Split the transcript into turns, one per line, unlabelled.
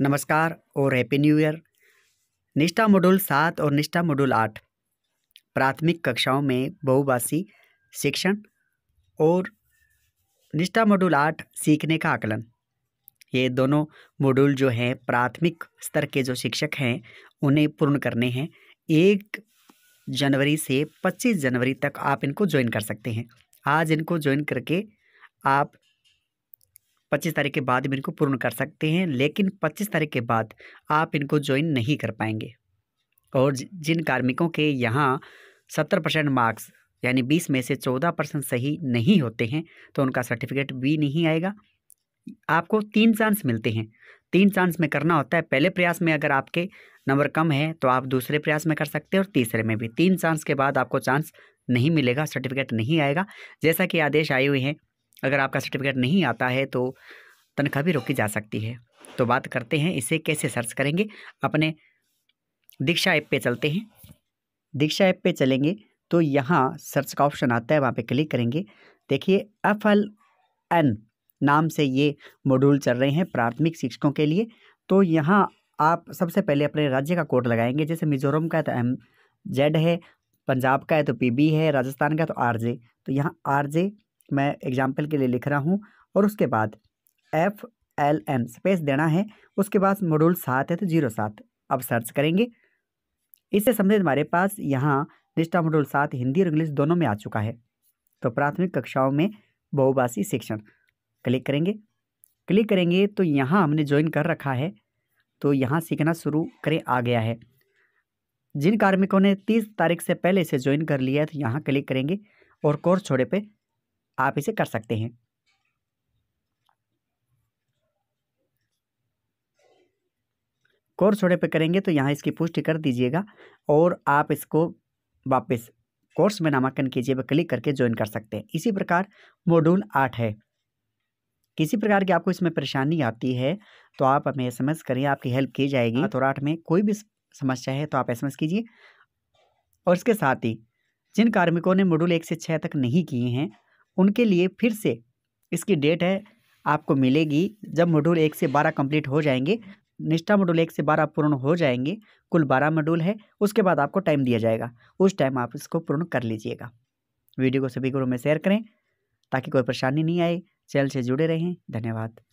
नमस्कार और happy new year Nishtha module सात और निष्ठा मॉड्यूल आठ प्राथमिक कक्षाओं में बहुभाषी शिक्षण और निष्ठा मॉड्यूल आठ सीखने का आकलन ये दोनों मॉड्यूल जो हैं प्राथमिक स्तर के जो शिक्षक हैं उन्हें पूर्ण करने हैं एक जनवरी से पच्चीस जनवरी तक आप इनको ज्वाइन कर सकते हैं आज इनको ज्वाइन करके आप पच्चीस तारीख के बाद भी इनको पूर्ण कर सकते हैं लेकिन पच्चीस तारीख के बाद आप इनको ज्वाइन नहीं कर पाएंगे और जिन कार्मिकों के यहाँ सत्तर परसेंट मार्क्स यानी बीस में से चौदह परसेंट सही नहीं होते हैं तो उनका सर्टिफिकेट भी नहीं आएगा आपको तीन चांस मिलते हैं तीन चांस में करना होता है पहले प्रयास में अगर आपके नंबर कम है तो आप दूसरे प्रयास में कर सकते हैं और तीसरे में भी तीन चांस के बाद आपको चांस नहीं मिलेगा सर्टिफिकेट नहीं आएगा जैसा कि आदेश आए हुए हैं अगर आपका सर्टिफिकेट नहीं आता है तो तनख्वाह भी रोकी जा सकती है तो बात करते हैं इसे कैसे सर्च करेंगे अपने दीक्षा ऐप पे चलते हैं दीक्षा ऐप पे चलेंगे तो यहाँ सर्च का ऑप्शन आता है वहाँ पे क्लिक करेंगे देखिए एफ एल एन नाम से ये मॉड्यूल चल रहे हैं प्राथमिक शिक्षकों के लिए तो यहाँ आप सबसे पहले अपने राज्य का कोड लगाएंगे जैसे मिजोरम का है तो एम जेड है पंजाब का है तो पी है राजस्थान का तो आर तो यहाँ आर मैं एग्जाम्पल के लिए लिख रहा हूँ और उसके बाद एफ एल एम स्पेस देना है उसके बाद मॉड्यूल सात है तो जीरो सात अब सर्च करेंगे इससे संबंधित हमारे पास यहाँ निष्ठा मॉड्यूल सात हिंदी और इंग्लिश दोनों में आ चुका है तो प्राथमिक कक्षाओं में बहुभाषी शिक्षण क्लिक करेंगे क्लिक करेंगे तो यहाँ हमने ज्वाइन कर रखा है तो यहाँ सीखना शुरू करें आ गया है जिन कार्मिकों ने तीस तारीख से पहले इसे ज्वाइन कर लिया है तो यहाँ क्लिक करेंगे और कोर्स छोड़े पे आप इसे कर सकते हैं कोर्स सोडे पे करेंगे तो यहाँ इसकी पुष्टि कर दीजिएगा और आप इसको वापस कोर्स में नामांकन कीजिए पर क्लिक करके ज्वाइन कर सकते हैं इसी प्रकार मॉड्यूल आठ है किसी प्रकार की आपको इसमें परेशानी आती है तो आप हमें एस एम करिए आपकी हेल्प की जाएगी तो आठ में कोई भी समस्या है तो आप एस कीजिए और इसके साथ ही जिन कार्मिकों ने मॉड्यूल एक से छः तक नहीं किए हैं उनके लिए फिर से इसकी डेट है आपको मिलेगी जब मॉड्यूल एक से बारह कंप्लीट हो जाएंगे निष्ठा मॉड्यूल एक से बारह पूर्ण हो जाएंगे कुल बारह मॉड्यूल है उसके बाद आपको टाइम दिया जाएगा उस टाइम आप इसको पूर्ण कर लीजिएगा वीडियो को सभी ग्रुप में शेयर करें ताकि कोई परेशानी नहीं आए चैनल से जुड़े रहें धन्यवाद